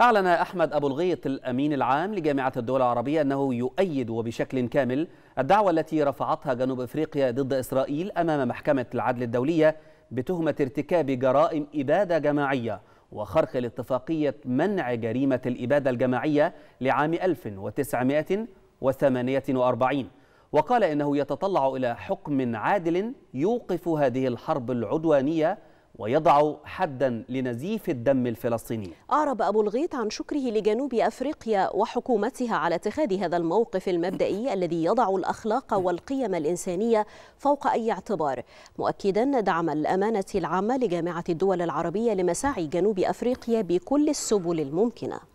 أعلن أحمد أبو الغيط الأمين العام لجامعة الدول العربية أنه يؤيد وبشكل كامل الدعوة التي رفعتها جنوب أفريقيا ضد إسرائيل أمام محكمة العدل الدولية بتهمة ارتكاب جرائم إبادة جماعية وخرق الاتفاقية منع جريمة الإبادة الجماعية لعام 1948 وقال إنه يتطلع إلى حكم عادل يوقف هذه الحرب العدوانية ويضع حدا لنزيف الدم الفلسطيني أعرب أبو الغيط عن شكره لجنوب أفريقيا وحكومتها على اتخاذ هذا الموقف المبدئي الذي يضع الأخلاق والقيم الإنسانية فوق أي اعتبار مؤكدا دعم الأمانة العامة لجامعة الدول العربية لمساعي جنوب أفريقيا بكل السبل الممكنة